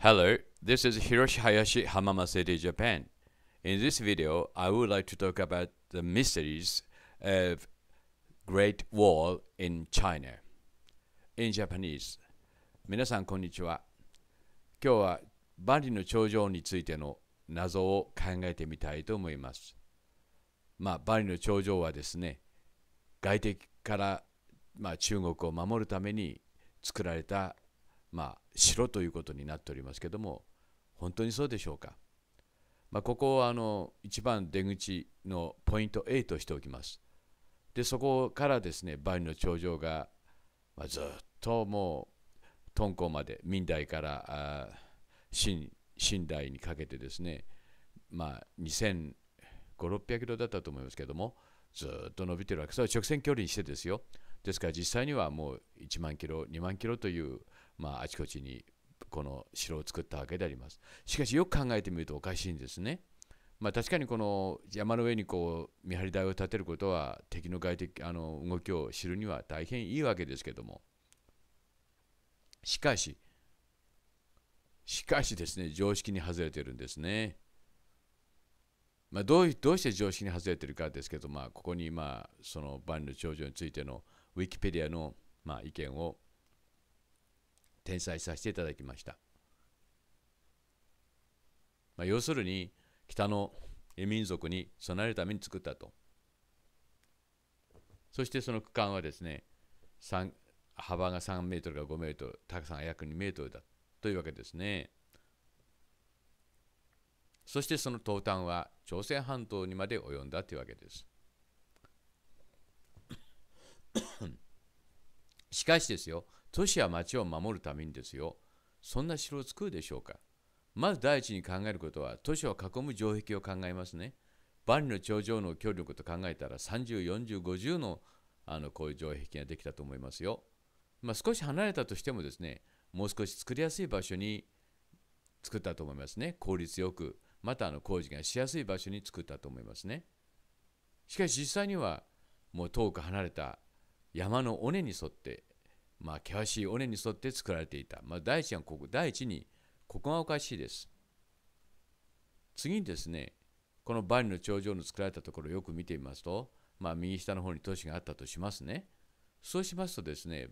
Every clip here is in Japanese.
Hello, this is Hiroshi Hayashi Hamama s e de Japan. In this video, I would like to talk about the mysteries of Great Wall in China. In Japanese. 皆さん、こんにちは。今日は万里の長城についての謎を考えてみたいと思います。まあ、万里の長城はですね、外敵から、まあ、中国を守るために作られたまあ、城ということになっておりますけども本当にそうでしょうか、まあ、ここをあの一番出口のポイント A としておきますでそこからですね万里の長城が、まあ、ずっともう敦煌まで明代から新新代にかけてですねまあ2 5 6 0 0キロだったと思いますけどもずっと伸びてるわけそれは直線距離にしてですよですから実際にはもう1万キロ2万キロというまあ、あちこちにこの城を作ったわけであります。しかしよく考えてみるとおかしいんですね。まあ、確かにこの山の上にこう見張り台を立てることは敵の外敵あの動きを知るには大変いいわけですけどもしかししかしですね常識に外れてるんですね。まあ、どうどうして常識に外れてるかですけど、まあ、ここにまあその万里の長城についてのウィキペディアのまあ意見を転載させていただきました。まあ、要するに北の民族に備えるために作ったと。そしてその区間はですね幅が3メートルか5メートル高さが約2メートルだというわけですね。そしてその東端は朝鮮半島にまで及んだというわけです。しかしですよ都市や町を守るためにですよそんな城を作るでしょうかまず第一に考えることは都市を囲む城壁を考えますね万里の長城の協力と考えたら304050のあのこういう城壁ができたと思いますよ、まあ、少し離れたとしてもですねもう少し作りやすい場所に作ったと思いますね効率よくまたあの工事がしやすい場所に作ったと思いますねしかし実際にはもう遠く離れた山の尾根に沿ってまあ、険しい尾根に沿って作られていた。まあ、第一がここ、第一に、ここがおかしいです。次にですね、この万里の頂上の作られたところをよく見てみますと、まあ、右下の方に都市があったとしますね。そうしますとですね、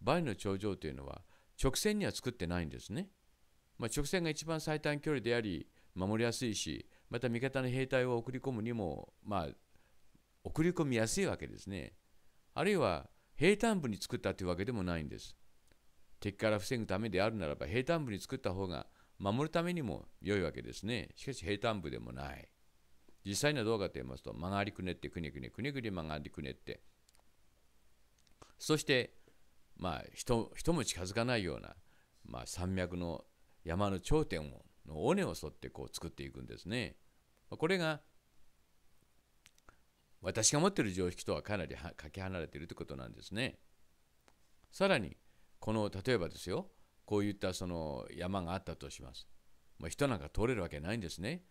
万里の頂上というのは直線には作ってないんですね。まあ、直線が一番最短距離であり、守りやすいし、また味方の兵隊を送り込むにも、まあ、送り込みやすいわけですね。あるいは平坦部に作ったというわけでもないんです。敵から防ぐためであるならば平坦部に作った方が守るためにも良いわけですね。しかし平坦部でもない。実際にはどうかと言いますと曲がりくねってくねくねくねくね曲がりくねってそしてまあ人人も近づかないような、まあ、山脈の山の頂点をの尾根を沿ってこう作っていくんですね。これが私が持っている常識とはかなりかけ離れているということなんですね。さらにこの例えばですよこういったその山があったとします。まあ、人なんか通れるわけないんですね。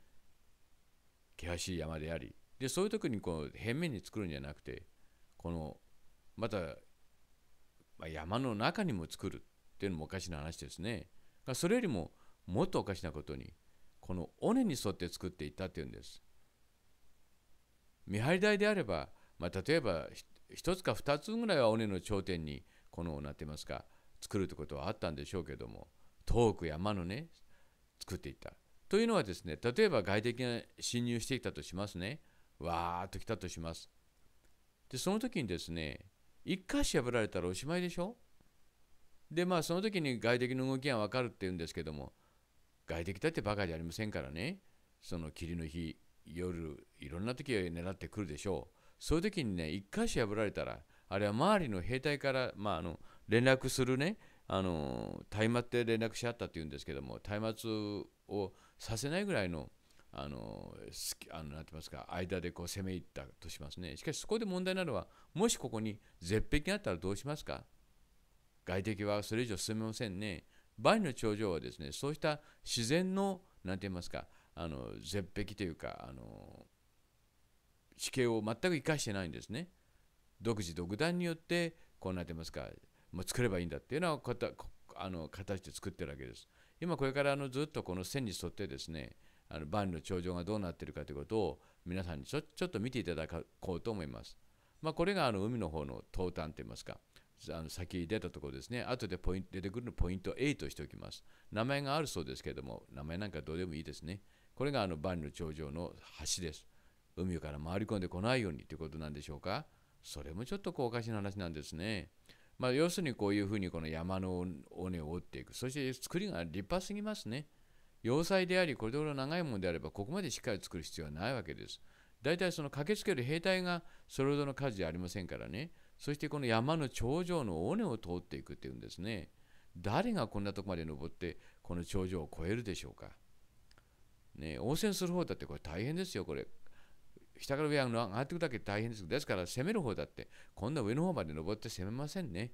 険しい山でありでそういう時にこう平面に作るんじゃなくてこのまた、ま山の中にも作るっていうのもおかしな話ですね。それよりももっとおかしなことにこの尾根に沿って作っていったっていうんです。見張り台であれば、まあ、例えば1つか2つぐらいは尾根の頂点にこのなってますか作るということはあったんでしょうけども遠く山のね作っていったというのはですね例えば外敵が侵入してきたとしますねわーっと来たとしますでその時にですね1箇所破られたらおしまいでしょでまあその時に外敵の動きが分かるっていうんですけども外敵だってバカじゃありませんからねその霧の日夜いろんな時を狙ってくるでしょうそういう時にね1箇所破られたらあれは周りの兵隊から、まあ、あの連絡するねあの松明で連絡しあったっていうんですけども松明をさせないぐらいのあのあのてますか間でこう攻め入ったとしますねしかしそこで問題なのはもしここに絶壁があったらどうしますか外敵はそれ以上進めませんね。バリの頂上はですねそうした自然の何て言いますかあの絶壁というかあの地形を全く生かしてないんですね。独自独断によってこうなってますかま作ればいいんだっていうのはこあの形で作ってるわけです。今これからあのずっとこの線に沿ってですねあの万里の頂上がどうなってるかということを皆さんにちょちょっと見ていただこうと思います。まあ、これがあの海の方の東端といいますかあの先出たところですね後でポイント出てくるのポイント A としておきます。名前があるそうですけれども名前なんかどうでもいいですね。これがあの万里の長城の橋です。海から回り込んでこないようにということなんでしょうか。それもちょっとこうおかしな話なんですね。まあ、要するにこういうふうにこの山の尾根を折っていく。そして作りが立派すぎますね。要塞であり、これほど長いものであれば、ここまでしっかり作る必要はないわけです。大体その駆けつける兵隊がそれほどの数じゃありませんからね。そしてこの山の頂上の尾根を通っていくっていうんですね。誰がこんなとこまで登って、この頂上を越えるでしょうか。ね、応戦する方だってこれ大変ですよ、これ。下から上上がっていくだけ大変です。ですから攻める方だって、こんな上の方まで登って攻めませんね。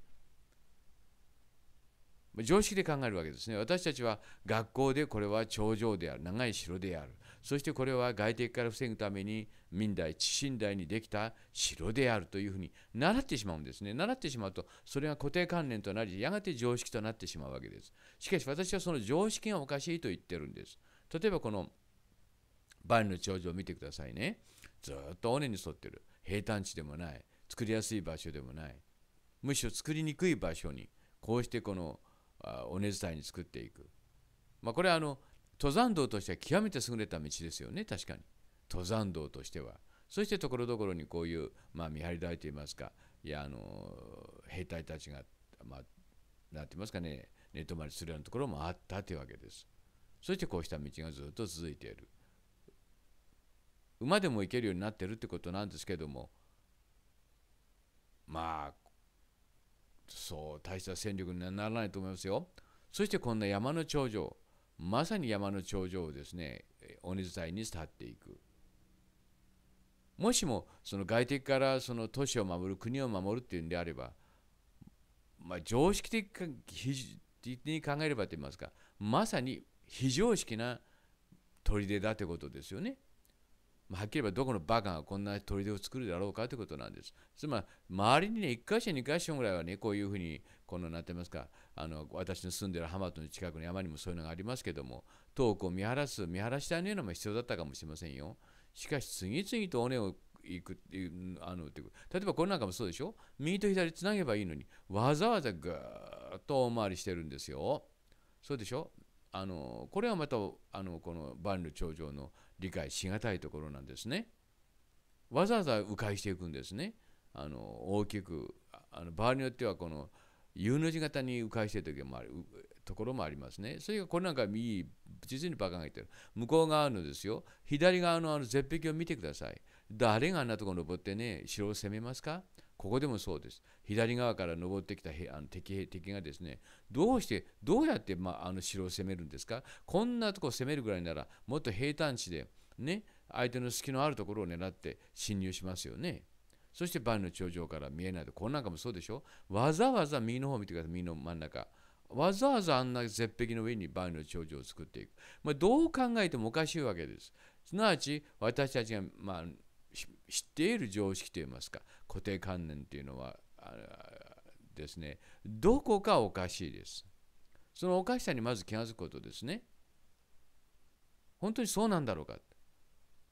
常識で考えるわけですね。私たちは学校でこれは頂上である、長い城である。そしてこれは外敵から防ぐために明代、地震代にできた城であるというふうに習ってしまうんですね。習ってしまうと、それが固定観念となり、やがて常識となってしまうわけです。しかし私はその常識がおかしいと言ってるんです。例えばこのバリの頂上を見てくださいねずっと尾根に沿ってる平坦地でもない作りやすい場所でもないむしろ作りにくい場所にこうしてこの尾根伝いに作っていく、まあ、これはあの登山道としては極めて優れた道ですよね確かに登山道としてはそしてところどころにこういう、まあ、見張り台といいますかいやあの兵隊たちが、まあ、なんて言いますかね寝泊まりするようなところもあったというわけです。そしてこうした道がずっと続いている馬でも行けるようになってるってことなんですけどもまあそう大した戦力にはならないと思いますよそしてこんな山の頂上まさに山の頂上をですね鬼伝いに伝っていくもしもその外敵からその都市を守る国を守るっていうんであれば、まあ、常識的的に考えればと言いますかまさに非常識な砦だということですよね。まはっきり言えばどこのバカがこんな砦を作るだろうかということなんです。つまり周りにね1か所2か所ぐらいはねこういうふうにこのなってますかあの私の住んでる浜との近くの山にもそういうのがありますけども遠くを見晴らす見晴らしたいのも必要だったかもしれませんよ。しかし次々と尾根を行くっていうあの例えばこれなんかもそうでしょ右と左つなげばいいのにわざわざぐーっと大回りしてるんですよ。そうでしょあのこれはまたあのこの万里長城の理解しがたいところなんですね。わざわざ迂回していくんですね。あの大きくあの場合によってはこの U の字型に迂回している時もあるところもありますね。それがこれなんか右実にバが鹿ってる。向こう側のですよ左側のあの絶壁を見てください。誰があんなところ登ってね城を攻めますかここでもそうです。左側から登ってきたあの敵敵がですね、どうして、どうやって、まあ、あの城を攻めるんですかこんなとこ攻めるぐらいなら、もっと平坦地で、ね、相手の隙のあるところを狙って侵入しますよね。そして万の頂上から見えないと、こんなんかもそうでしょわざわざ右の方見てください、右の真ん中。わざわざあんな絶壁の上に万の頂上を作っていく。まあ、どう考えてもおかしいわけです。すなわち、私たちが、まあ、知っている常識といいますか固定観念というのはですねどこかおかしいです。そのおかしさにまず気が付くことですね。本当にそうなんだろうか。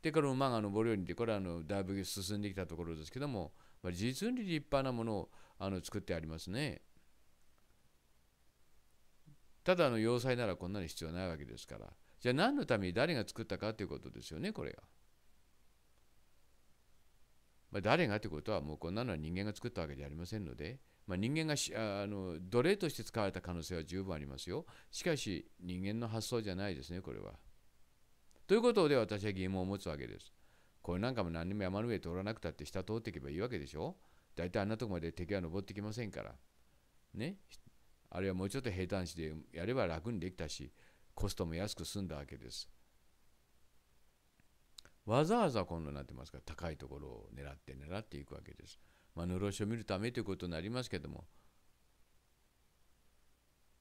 でから馬が登るようにってこれはあのだいぶ進んできたところですけども、ま実に立派なものをあの作ってありますね。ただの要塞ならこんなに必要ないわけですからじゃあ何のために誰が作ったかということですよねこれは。まあ、誰がということはもうこんなのは人間が作ったわけじゃありませんので、まあ、人間があの奴隷として使われた可能性は十分ありますよしかし人間の発想じゃないですねこれは。ということで私は疑問を持つわけです。これなんかも何にも山の上通らなくたって下通っていけばいいわけでしょ大体あんなとこまで敵は登ってきませんから。ねあるいはもうちょっと平坦地でやれば楽にできたしコストも安く済んだわけです。わざわざ今度なってますから高いところを狙って狙っていくわけです。まあ、のろしを見るためということになりますけども、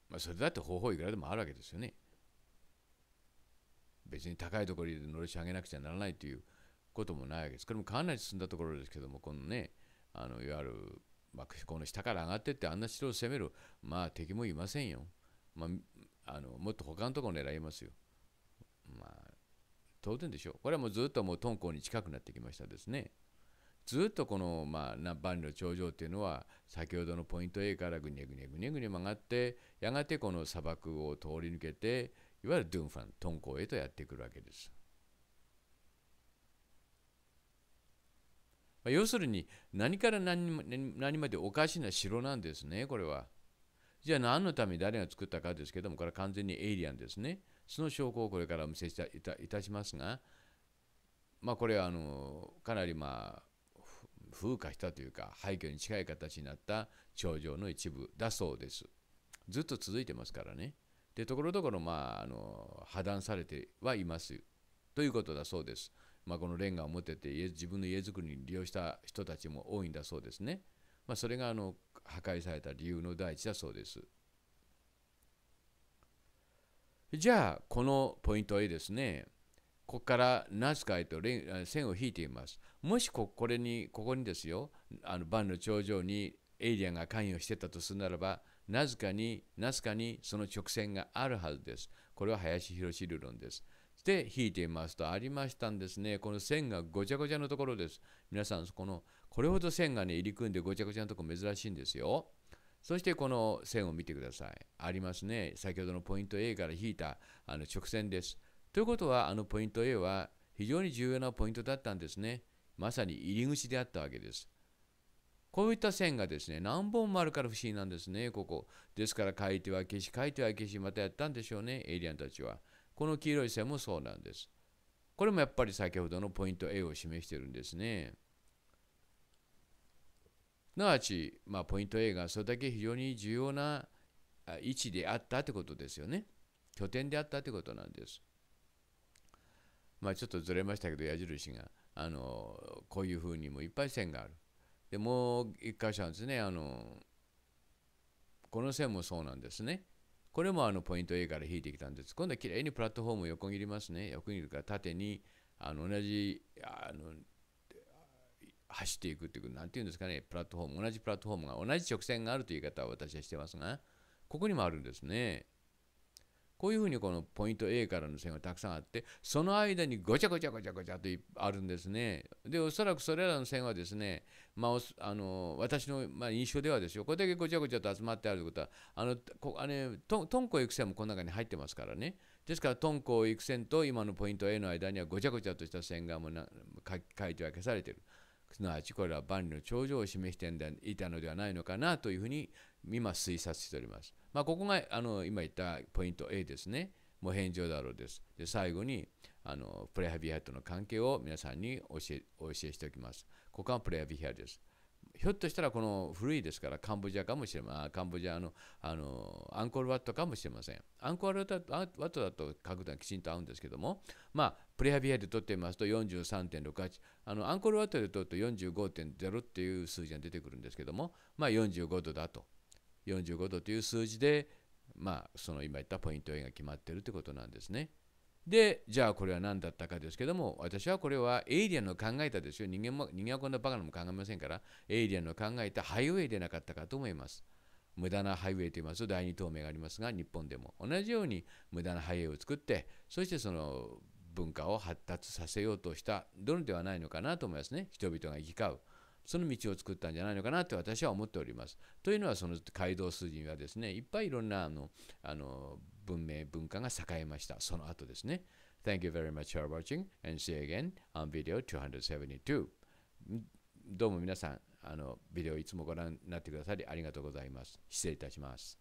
まあ、それだって方法いくらでもあるわけですよね。別に高いところでのろし上げなくちゃならないということもないわけです。これもかなり進んだところですけども、このね、あのいわゆる、まあ、この下から上がってってあんな城を攻める、まあ敵もいませんよ。まあ、あのもっと他のところを狙いますよ。まあ当然でしょう。これはもうずっともう敦煌に近くなってきましたですね。ずっとこの、まあ、万里の頂上っていうのは先ほどのポイント A からぐにゃぐにゃぐにゃぐにゃ曲がってやがてこの砂漠を通り抜けていわゆるドゥンファン敦煌へとやってくるわけです。まあ、要するに何から何何までおかしな城なんですねこれは。じゃあ何のために誰が作ったかですけどもこれは完全にエイリアンですね。その証拠をこれからお見せいたしますが、まあ、これはあのかなりまあ風化したというか廃墟に近い形になった頂上の一部だそうです。ずっと続いてますからね。でところどころ、まあ、あの破断されてはいますということだそうです。まあ、このレンガを持ってて自分の家づくりに利用した人たちも多いんだそうですね。まあ、それがあの破壊された理由の第一だそうです。じゃあ、このポイントはですね、ここから何へと線を引いています。もしここれに、ここにですよ、あのバンの頂上にエイリアンが関与してたとするならば、なぜかに、なぜかにその直線があるはずです。これは林博士理論です。で、引いてみますと、ありましたんですね。この線がごちゃごちゃのところです。皆さん、この、これほど線がね、入り組んでごちゃごちゃのところ珍しいんですよ。そしてこの線を見てください。ありますね。先ほどのポイント A から引いたあの直線です。ということは、あのポイント A は非常に重要なポイントだったんですね。まさに入り口であったわけです。こういった線がですね、何本もあるから不思議なんですね、ここ。ですから書いては消し、書いては消し、またやったんでしょうね、エイリアンたちは。この黄色い線もそうなんです。これもやっぱり先ほどのポイント A を示してるんですね。なわち、まあ、ポイント A がそれだけ非常に重要な位置であったってことですよね。拠点であったってことなんです。まあ、ちょっとずれましたけど矢印があのこういうふうにもいっぱい線がある。でもう一箇所はですねあのこの線もそうなんですね。これもあのポイント A から引いてきたんです。今度はきれいにプラットフォームを横切りますね。横切るから縦にあの同じあの走っていくっていう、なんていうんですかね、プラットフォーム、同じプラットフォームが、同じ直線があるという言い方は私はしてますが、ここにもあるんですね。こういうふうにこのポイント A からの線がたくさんあって、その間にごちゃごちゃごちゃごちゃとあるんですね。で、おそらくそれらの線はですね、まあ、あの私の、ま印象ではですよ、これだけごちゃごちゃと集まってあるということは、あのこあれトンコく線もこの中に入ってますからね。ですから、トンコ育成と今のポイント A の間にはごちゃごちゃとした線がもうな書いて分けされてる。すなわちこれは万里の長城を示していたのではないのかなというふうに今推察しております。まあ、ここがあの今言ったポイント A ですね。もう返上だろうです。で最後にあのプレハビハとの関係を皆さんに教えお教えしておきます。ここがプレハビハです。ひょっとしたらこの古いですからカンボジアかもしれません。カンボジアのあのアンコールワットかもしれません。アンコールワットだと角度はきちんと合うんですけども、まあ、プレハビアで取ってみますと43.68あのアンコールワットで取ると45.0っていう数字が出てくるんですけどもまあ45度だと45度という数字でまあその今言ったポイント A が決まってるってことなんですね。でじゃあこれは何だったかですけども私はこれはエイリアンの考えたですよ人間も人間はこんなバカなのも考えませんからエイリアンの考えたハイウェイでなかったかと思います。無駄なハイウェイと言いますと第二透明がありますが日本でも同じように無駄なハイウェイを作ってそしてその文化を発達させようとしたのではないのかなと思いますね人々が行き交うその道を作ったんじゃないのかなって私は思っております。というのはその街道筋はですねいっぱいいろんなあのあの文明文化が栄えましたその後ですね。Thank you very much for watching and see you again on video 272. どうも皆さんあのビデオいつもご覧になってくださりありがとうございます。失礼いたします。